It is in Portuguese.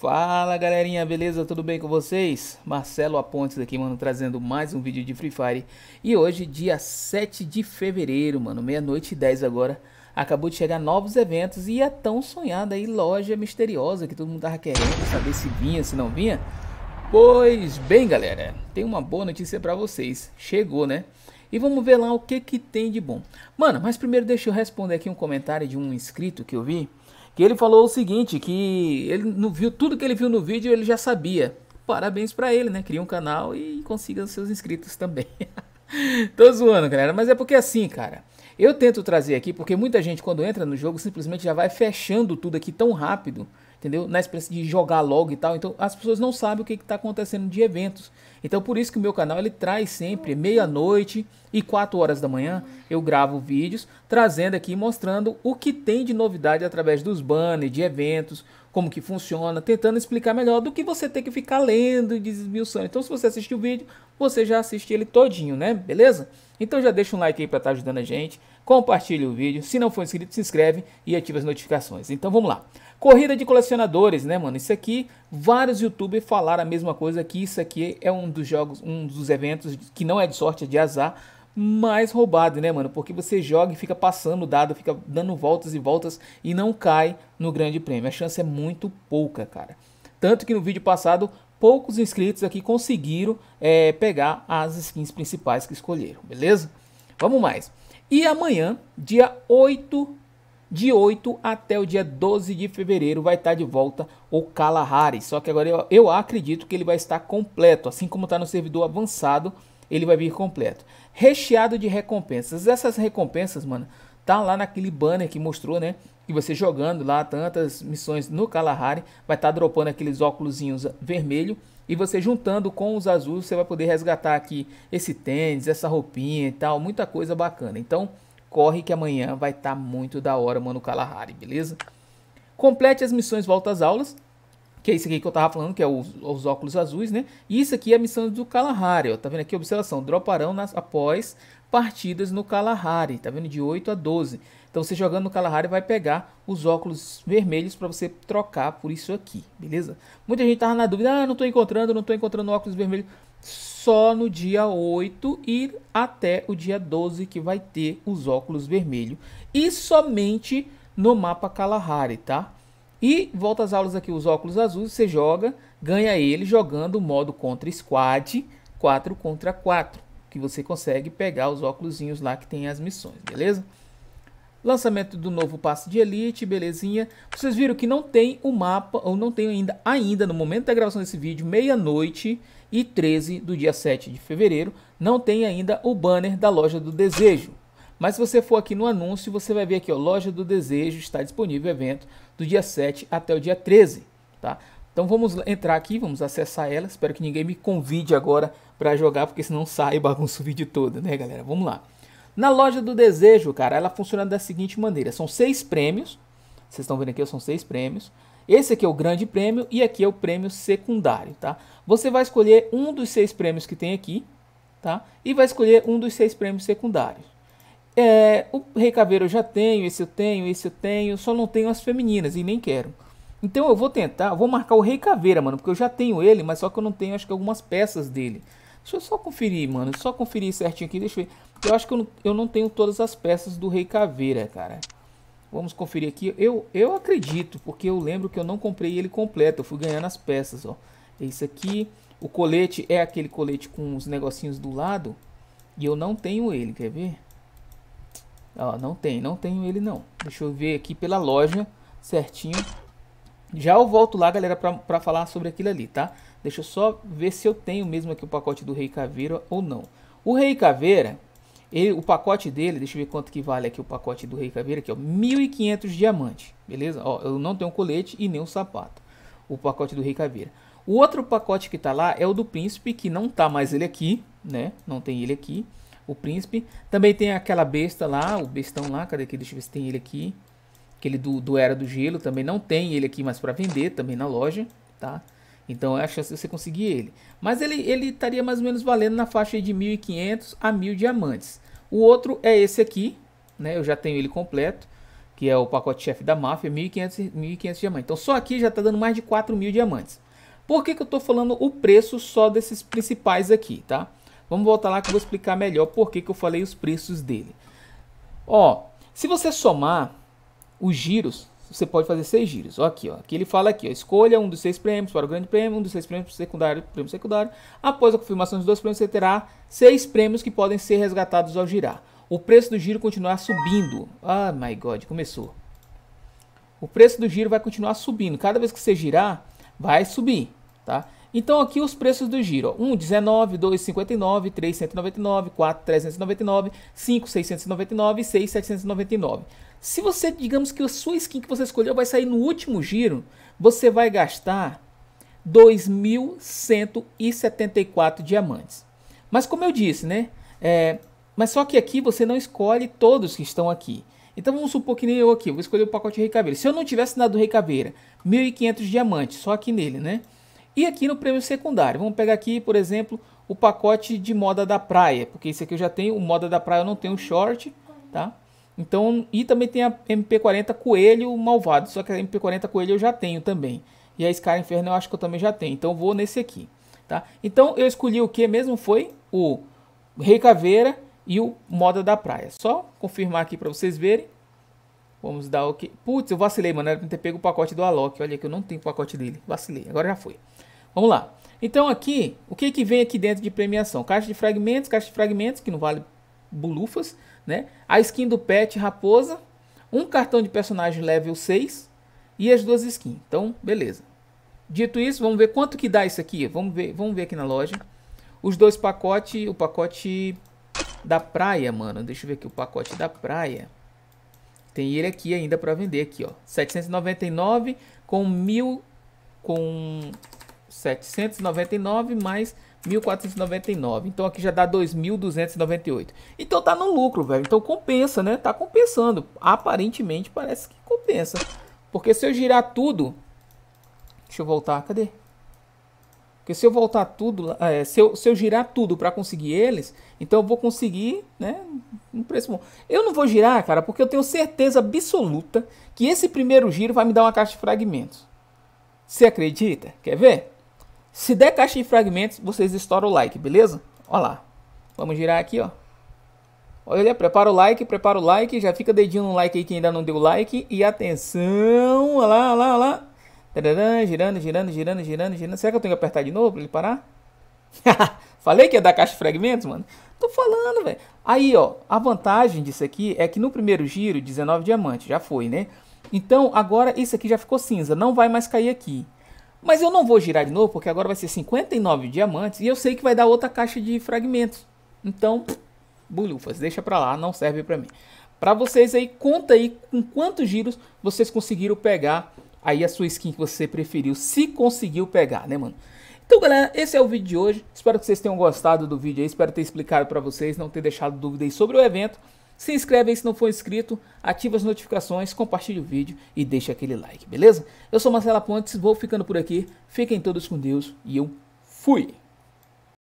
Fala galerinha, beleza? Tudo bem com vocês? Marcelo Apontes aqui, mano, trazendo mais um vídeo de Free Fire. E hoje, dia 7 de fevereiro, mano, meia-noite e 10 agora, acabou de chegar novos eventos e a tão sonhada aí loja misteriosa que todo mundo tava querendo saber se vinha, se não vinha. Pois bem, galera, tem uma boa notícia para vocês. Chegou, né? E vamos ver lá o que que tem de bom. Mano, mas primeiro deixa eu responder aqui um comentário de um inscrito que eu vi que ele falou o seguinte, que ele não viu tudo que ele viu no vídeo, ele já sabia. Parabéns para ele, né? Cria um canal e consiga os seus inscritos também. Tô zoando, galera, mas é porque assim, cara. Eu tento trazer aqui porque muita gente quando entra no jogo simplesmente já vai fechando tudo aqui tão rápido entendeu? Na experiência de jogar logo e tal. Então as pessoas não sabem o que está acontecendo de eventos. Então por isso que o meu canal ele traz sempre meia-noite e 4 horas da manhã eu gravo vídeos trazendo aqui mostrando o que tem de novidade através dos banners, de eventos, como que funciona, tentando explicar melhor do que você ter que ficar lendo e desmiuçando. Então, se você assistir o vídeo, você já assiste ele todinho, né? Beleza? Então já deixa um like aí para estar tá ajudando a gente, compartilhe o vídeo, se não for inscrito, se inscreve e ativa as notificações. Então vamos lá. Corrida de colecionadores, né, mano? Isso aqui, vários youtubers falaram a mesma coisa que isso aqui é um dos jogos, um dos eventos que não é de sorte, é de azar, mais roubado, né, mano? Porque você joga e fica passando o dado, fica dando voltas e voltas e não cai no grande prêmio. A chance é muito pouca, cara. Tanto que no vídeo passado, poucos inscritos aqui conseguiram é, pegar as skins principais que escolheram, beleza? Vamos mais. E amanhã, dia 8 de 8 até o dia 12 de fevereiro vai estar tá de volta o Kalahari. Só que agora eu, eu acredito que ele vai estar completo, assim como está no servidor avançado ele vai vir completo. Recheado de recompensas. Essas recompensas, mano, tá lá naquele banner que mostrou, né? Que você jogando lá tantas missões no Kalahari, vai estar tá dropando aqueles óculosinhos vermelho e você juntando com os azuis, você vai poder resgatar aqui esse tênis, essa roupinha e tal, muita coisa bacana. Então, corre que amanhã vai estar tá muito da hora, mano, o Kalahari, beleza? Complete as missões volta às aulas, que é isso aqui que eu tava falando, que é os, os óculos azuis, né? E isso aqui é a missão do Kalahari, ó. Tá vendo aqui? Observação, droparão nas, após partidas no Kalahari, tá vendo? De 8 a 12. Então você jogando no Kalahari vai pegar os óculos vermelhos para você trocar por isso aqui, beleza? Muita gente tava na dúvida, ah, não tô encontrando, não tô encontrando óculos vermelhos. Só no dia 8 e até o dia 12 que vai ter os óculos vermelhos. E somente no mapa Kalahari, tá? E volta às aulas aqui, os óculos azuis, você joga, ganha ele jogando o modo contra squad, 4 contra 4, que você consegue pegar os óculos lá que tem as missões, beleza? Lançamento do novo passe de Elite, belezinha. Vocês viram que não tem o mapa, ou não tem ainda, ainda no momento da gravação desse vídeo, meia-noite e 13 do dia 7 de fevereiro, não tem ainda o banner da loja do desejo. Mas se você for aqui no anúncio, você vai ver aqui, ó, Loja do Desejo, está disponível evento do dia 7 até o dia 13, tá? Então vamos entrar aqui, vamos acessar ela, espero que ninguém me convide agora para jogar, porque senão sai bagunço bagunça o vídeo todo, né galera? Vamos lá. Na Loja do Desejo, cara, ela funciona da seguinte maneira, são seis prêmios, vocês estão vendo aqui, são seis prêmios, esse aqui é o grande prêmio e aqui é o prêmio secundário, tá? Você vai escolher um dos seis prêmios que tem aqui, tá? E vai escolher um dos seis prêmios secundários. É, o Rei Caveira eu já tenho, esse eu tenho, esse eu tenho, só não tenho as femininas e nem quero. Então eu vou tentar, vou marcar o Rei Caveira, mano, porque eu já tenho ele, mas só que eu não tenho, acho que algumas peças dele. Deixa eu só conferir, mano, só conferir certinho aqui, deixa eu ver. Eu acho que eu não, eu não tenho todas as peças do Rei Caveira, cara. Vamos conferir aqui. Eu, eu acredito, porque eu lembro que eu não comprei ele completo, eu fui ganhando as peças, ó. É isso aqui. O colete é aquele colete com os negocinhos do lado. E eu não tenho ele, quer ver? Ó, não tem, não tenho ele não. Deixa eu ver aqui pela loja certinho. Já eu volto lá, galera, para falar sobre aquilo ali, tá? Deixa eu só ver se eu tenho mesmo aqui o pacote do Rei Caveira ou não. O Rei Caveira, ele, o pacote dele, deixa eu ver quanto que vale aqui o pacote do Rei Caveira, aqui, é ó, 1.500 diamantes, beleza? Ó, eu não tenho um colete e nem um sapato, o pacote do Rei Caveira. O outro pacote que tá lá é o do Príncipe, que não tá mais ele aqui, né? Não tem ele aqui o príncipe. Também tem aquela besta lá, o bestão lá, cadê aqui? Deixa eu ver se tem ele aqui. Aquele do, do Era do Gelo, também não tem ele aqui, mas para vender também na loja, tá? Então é a chance de você conseguir ele. Mas ele, ele estaria mais ou menos valendo na faixa de 1.500 a 1.000 diamantes. O outro é esse aqui, né? Eu já tenho ele completo, que é o pacote-chefe da máfia, 1.500 diamantes. Então só aqui já está dando mais de 4.000 diamantes. Por que, que eu estou falando o preço só desses principais aqui, tá? Vamos voltar lá que eu vou explicar melhor por que, que eu falei os preços dele. Ó, se você somar os giros, você pode fazer seis giros. Ó, aqui, ó. Aqui ele fala aqui, ó, escolha um dos seis prêmios para o grande prêmio, um dos seis prêmios para o secundário, prêmio secundário. Após a confirmação dos dois prêmios, você terá seis prêmios que podem ser resgatados ao girar. O preço do giro continuar subindo. Ah, oh, my God, começou. O preço do giro vai continuar subindo. Cada vez que você girar, vai subir, tá? Então aqui os preços do giro, 1,19, 2,59, 19, 2 59, 399, 5 699 e 6,799. Se você, digamos que a sua skin que você escolheu vai sair no último giro, você vai gastar 2.174 diamantes. Mas como eu disse, né? É, mas só que aqui você não escolhe todos que estão aqui. Então vamos supor que nem eu aqui, vou escolher o pacote Rei Caveira. Se eu não tivesse dado Rei Caveira, 1.500 diamantes, só aqui nele, né? E aqui no prêmio secundário, vamos pegar aqui, por exemplo, o pacote de moda da praia, porque esse aqui eu já tenho, o moda da praia eu não tenho short, tá? Então, e também tem a MP40 Coelho Malvado, só que a MP40 Coelho eu já tenho também. E a Sky Inferno eu acho que eu também já tenho, então vou nesse aqui, tá? Então eu escolhi o que mesmo foi o Rei Caveira e o Moda da Praia. Só confirmar aqui para vocês verem. Vamos dar o ok. Putz, eu vacilei, mano, era pra ter pego o pacote do Alok, olha que eu não tenho o pacote dele, vacilei, agora já foi. Vamos lá. Então aqui, o que, que vem aqui dentro de premiação? Caixa de fragmentos, caixa de fragmentos, que não vale bulufas, né? A skin do pet raposa, um cartão de personagem level 6 e as duas skins. Então, beleza. Dito isso, vamos ver quanto que dá isso aqui. Vamos ver, vamos ver aqui na loja. Os dois pacotes, o pacote da praia, mano. Deixa eu ver aqui o pacote da praia. Tem ele aqui ainda para vender aqui, ó. 799 com mil com 799 mais 1.499. Então aqui já dá 2.298. Então tá no lucro, velho. Então compensa, né? Tá compensando. Aparentemente parece que compensa. Porque se eu girar tudo... Deixa eu voltar, cadê? Porque se eu voltar tudo, é, se, eu, se eu girar tudo para conseguir eles, então eu vou conseguir, né, um preço bom. Eu não vou girar, cara, porque eu tenho certeza absoluta que esse primeiro giro vai me dar uma caixa de fragmentos. Você acredita? Quer ver? Se der caixa de fragmentos, vocês estouram o like, beleza? Olha lá. Vamos girar aqui, ó. Olha, prepara o like, prepara o like. Já fica dedinho no like aí quem ainda não deu like. E atenção, olha lá, olha lá, olha lá. Tadadã, girando, girando, girando, girando, girando. Será que eu tenho que apertar de novo pra ele parar? Falei que ia dar caixa de fragmentos, mano? Tô falando, velho. Aí, ó, a vantagem disso aqui é que no primeiro giro, 19 diamantes, já foi, né? Então, agora isso aqui já ficou cinza, não vai mais cair aqui. Mas eu não vou girar de novo, porque agora vai ser 59 diamantes e eu sei que vai dar outra caixa de fragmentos. Então, bulufas, deixa para lá, não serve para mim. Para vocês aí, conta aí com quantos giros vocês conseguiram pegar aí a sua skin que você preferiu, se conseguiu pegar, né, mano? Então, galera, esse é o vídeo de hoje. Espero que vocês tenham gostado do vídeo aí, espero ter explicado para vocês, não ter deixado dúvidas sobre o evento. Se inscreve aí se não for inscrito, ativa as notificações, compartilha o vídeo e deixa aquele like, beleza? Eu sou Marcela Pontes, vou ficando por aqui. Fiquem todos com Deus e eu fui!